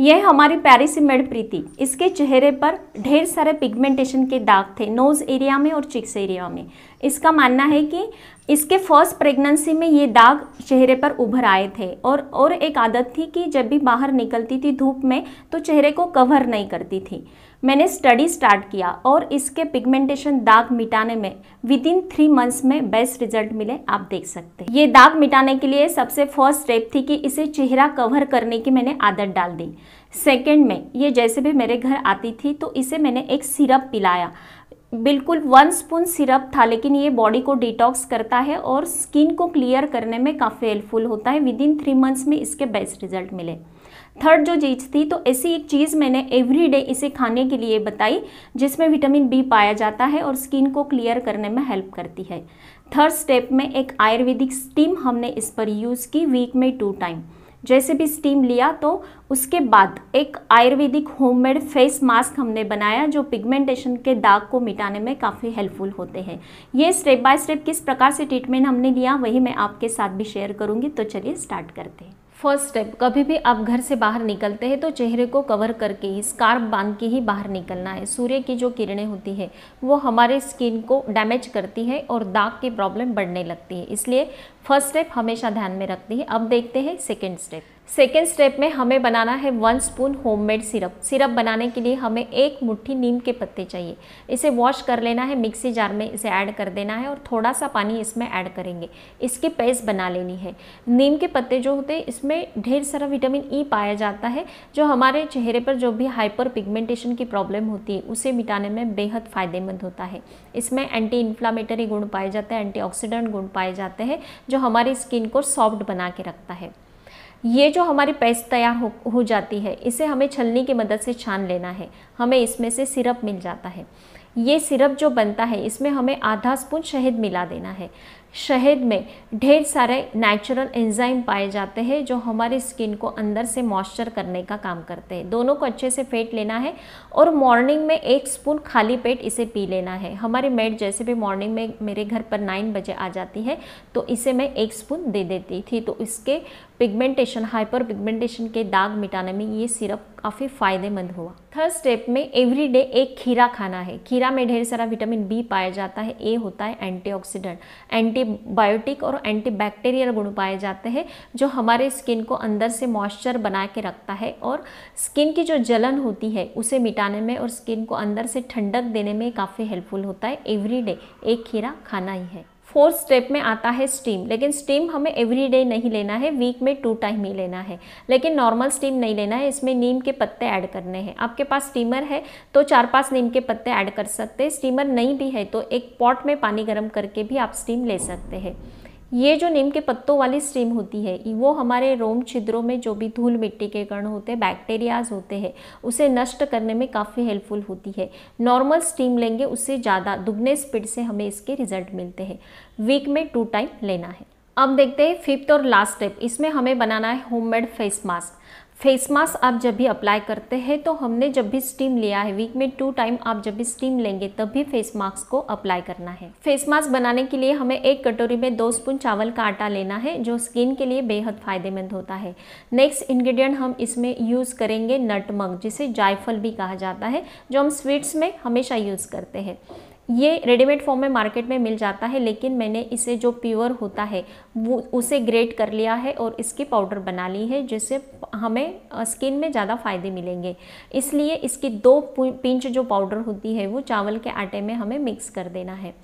यह हमारी मेड प्रीति इसके चेहरे पर ढेर सारे पिगमेंटेशन के दाग थे नोज़ एरिया में और चिक्स एरिया में इसका मानना है कि इसके फर्स्ट प्रेगनेंसी में ये दाग चेहरे पर उभर आए थे और और एक आदत थी कि जब भी बाहर निकलती थी धूप में तो चेहरे को कवर नहीं करती थी मैंने स्टडी स्टार्ट किया और इसके पिगमेंटेशन दाग मिटाने में विद इन थ्री मंथ्स में बेस्ट रिजल्ट मिले आप देख सकते हैं ये दाग मिटाने के लिए सबसे फर्स्ट स्टेप थी कि इसे चेहरा कवर करने की मैंने आदत डाल दी सेकेंड में ये जैसे भी मेरे घर आती थी तो इसे मैंने एक सिरप पिलाया बिल्कुल वन स्पून सिरप था लेकिन ये बॉडी को डिटॉक्स करता है और स्किन को क्लियर करने में काफ़ी हेल्पफुल होता है विद इन थ्री मंथ्स में इसके बेस्ट रिजल्ट मिले थर्ड जो चीज़ थी तो ऐसी एक चीज़ मैंने एवरीडे इसे खाने के लिए बताई जिसमें विटामिन बी पाया जाता है और स्किन को क्लियर करने में हेल्प करती है थर्ड स्टेप में एक आयुर्वेदिक स्टीम हमने इस पर यूज़ की वीक में टू टाइम जैसे भी स्टीम लिया तो उसके बाद एक आयुर्वेदिक होममेड फेस मास्क हमने बनाया जो पिगमेंटेशन के दाग को मिटाने में काफ़ी हेल्पफुल होते हैं ये स्टेप बाय स्टेप किस प्रकार से ट्रीटमेंट हमने लिया वही मैं आपके साथ भी शेयर करूँगी तो चलिए स्टार्ट करते हैं फर्स्ट स्टेप कभी भी आप घर से बाहर निकलते हैं तो चेहरे को कवर करके ही स्कार्फ बांध के ही बाहर निकलना है सूर्य की जो किरणें होती है वो हमारे स्किन को डैमेज करती है और दाग की प्रॉब्लम बढ़ने लगती है इसलिए फर्स्ट स्टेप हमेशा ध्यान में रखती है अब देखते हैं सेकेंड स्टेप सेकेंड स्टेप में हमें बनाना है one spoon homemade syrup syrup बनाने के लिए हमें एक मुट्ठी नीम के पत्ते चाहिए इसे वॉश कर लेना है मिक्सी जार में इसे ऐड कर देना है और थोड़ा सा पानी इसमें ऐड करेंगे इसकी पेस्ट बना लेनी है नीम के पत्ते जो होते हैं इसमें ढेर सारा विटामिन ई e पाया जाता है जो हमारे चेहरे पर जो भी हाइपर पिगमेंटेशन की प्रॉब्लम होती है उसे मिटाने में बेहद फ़ायदेमंद होता है इसमें एंटी इन्फ्लामेटरी गुण पाए जाते हैं एंटी गुण पाए जाते हैं जो हमारी स्किन को सॉफ्ट बना के रखता है ये जो हमारी पेस्ट तैयार हो, हो जाती है इसे हमें छलनी की मदद से छान लेना है हमें इसमें से सिरप मिल जाता है ये सिरप जो बनता है इसमें हमें आधा स्पून शहद मिला देना है शहद में ढेर सारे नेचुरल एंजाइम पाए जाते हैं जो हमारी स्किन को अंदर से मॉइस्चर करने का काम करते हैं दोनों को अच्छे से फेंट लेना है और मॉर्निंग में एक स्पून खाली पेट इसे पी लेना है हमारी मेड जैसे भी मॉर्निंग में मेरे घर पर नाइन बजे आ जाती है तो इसे मैं एक स्पून दे देती थी तो इसके पिगमेंटेशन हाइपर पिगमेंटेशन के दाग मिटाने में ये सिरप काफ़ी फ़ायदेमंद हुआ थर्ड स्टेप में एवरी डे एक खीरा खाना है खीरा में ढेर सारा विटामिन बी पाया जाता है ए होता है एंटीऑक्सीडेंट एंटी एंटीबायोटिक और एंटीबैक्टीरियल गुण पाए जाते हैं जो हमारे स्किन को अंदर से मॉइस्चर बना के रखता है और स्किन की जो जलन होती है उसे मिटाने में और स्किन को अंदर से ठंडक देने में काफ़ी हेल्पफुल होता है एवरी डे एक खीरा खाना ही है फोर्थ स्टेप में आता है स्टीम लेकिन स्टीम हमें एवरी डे नहीं लेना है वीक में टू टाइम ही लेना है लेकिन नॉर्मल स्टीम नहीं लेना है इसमें नीम के पत्ते ऐड करने हैं आपके पास स्टीमर है तो चार पांच नीम के पत्ते ऐड कर सकते हैं स्टीमर नहीं भी है तो एक पॉट में पानी गर्म करके भी आप स्टीम ले सकते हैं ये जो नीम के पत्तों वाली स्टीम होती है वो हमारे रोम छिद्रों में जो भी धूल मिट्टी के कण होते हैं बैक्टीरियाज होते हैं उसे नष्ट करने में काफ़ी हेल्पफुल होती है नॉर्मल स्टीम लेंगे उससे ज़्यादा दुगने स्पीड से हमें इसके रिजल्ट मिलते हैं वीक में टू टाइम लेना है अब देखते हैं फिफ्थ और लास्ट स्टेप इसमें हमें बनाना है homemade face mask face mask आप जब भी अप्लाई करते हैं तो हमने जब भी स्टीम लिया है वीक में टू टाइम आप जब भी स्टीम लेंगे तब भी फेस मास्क को अप्लाई करना है फेस मास्क बनाने के लिए हमें एक कटोरी में दो स्पून चावल का आटा लेना है जो स्किन के लिए बेहद फायदेमंद होता है नेक्स्ट इंग्रेडिएंट हम इसमें यूज़ करेंगे नटमग जिसे जायफल भी कहा जाता है जो हम स्वीट्स में हमेशा यूज़ करते हैं ये रेडीमेड फॉर्म में मार्केट में मिल जाता है लेकिन मैंने इसे जो प्योर होता है वो उसे ग्रेट कर लिया है और इसकी पाउडर बना ली है जिससे हमें स्किन में ज़्यादा फ़ायदे मिलेंगे इसलिए इसकी दो पिंच जो पाउडर होती है वो चावल के आटे में हमें मिक्स कर देना है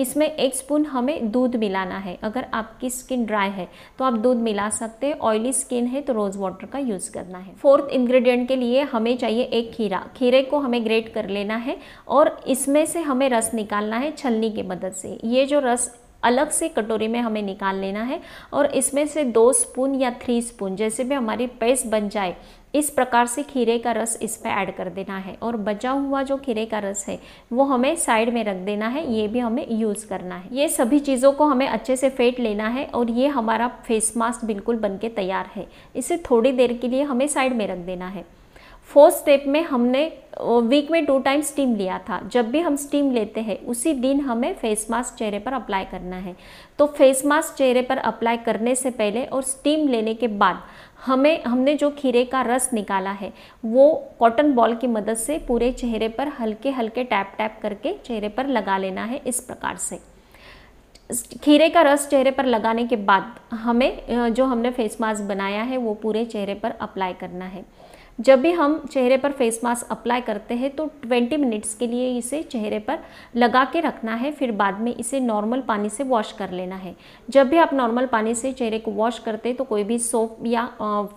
इसमें एक स्पून हमें दूध मिलाना है अगर आपकी स्किन ड्राई है तो आप दूध मिला सकते हैं ऑयली स्किन है तो रोज़ वाटर का यूज़ करना है फोर्थ इंग्रेडिएंट के लिए हमें चाहिए एक खीरा खीरे को हमें ग्रेट कर लेना है और इसमें से हमें रस निकालना है छलनी की मदद से ये जो रस अलग से कटोरी में हमें निकाल लेना है और इसमें से दो स्पून या थ्री स्पून जैसे भी हमारी पेस्ट बन जाए इस प्रकार से खीरे का रस इस पर ऐड कर देना है और बचा हुआ जो खीरे का रस है वो हमें साइड में रख देना है ये भी हमें यूज़ करना है ये सभी चीज़ों को हमें अच्छे से फेंट लेना है और ये हमारा फेस मास्क बिल्कुल बनके तैयार है इसे थोड़ी देर के लिए हमें साइड में रख देना है फोर्थ स्टेप में हमने वीक में टू टाइम स्टीम लिया था जब भी हम स्टीम लेते हैं उसी दिन हमें फेस मास्क चेहरे पर अप्लाई करना है तो फेस मास्क चेहरे पर अप्लाई करने से पहले और स्टीम लेने के बाद हमें हमने जो खीरे का रस निकाला है वो कॉटन बॉल की मदद से पूरे चेहरे पर हल्के हल्के टैप टैप करके चेहरे पर लगा लेना है इस प्रकार से खीरे का रस चेहरे पर लगाने के बाद हमें जो हमने फेस मास्क बनाया है वो पूरे चेहरे पर अप्लाई करना है जब भी हम चेहरे पर फेस मास्क अप्लाई करते हैं तो 20 मिनट्स के लिए इसे चेहरे पर लगा के रखना है फिर बाद में इसे नॉर्मल पानी से वॉश कर लेना है जब भी आप नॉर्मल पानी से चेहरे को वॉश करते हैं तो कोई भी सोप या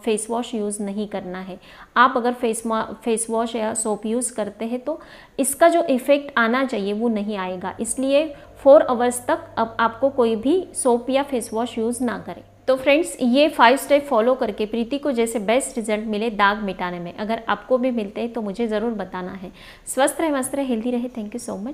फेस वॉश यूज़ नहीं करना है आप अगर फेस फेस वॉश या सोप यूज़ करते हैं तो इसका जो इफ़ेक्ट आना चाहिए वो नहीं आएगा इसलिए फ़ोर आवर्स तक अब आपको कोई भी सोप या फेस वॉश यूज़ ना करें तो फ्रेंड्स ये फाइव स्टेप फॉलो करके प्रीति को जैसे बेस्ट रिजल्ट मिले दाग मिटाने में अगर आपको भी मिलते हैं तो मुझे ज़रूर बताना है स्वस्थ रहे मस्त रहे हेल्दी रहे थैंक यू सो मच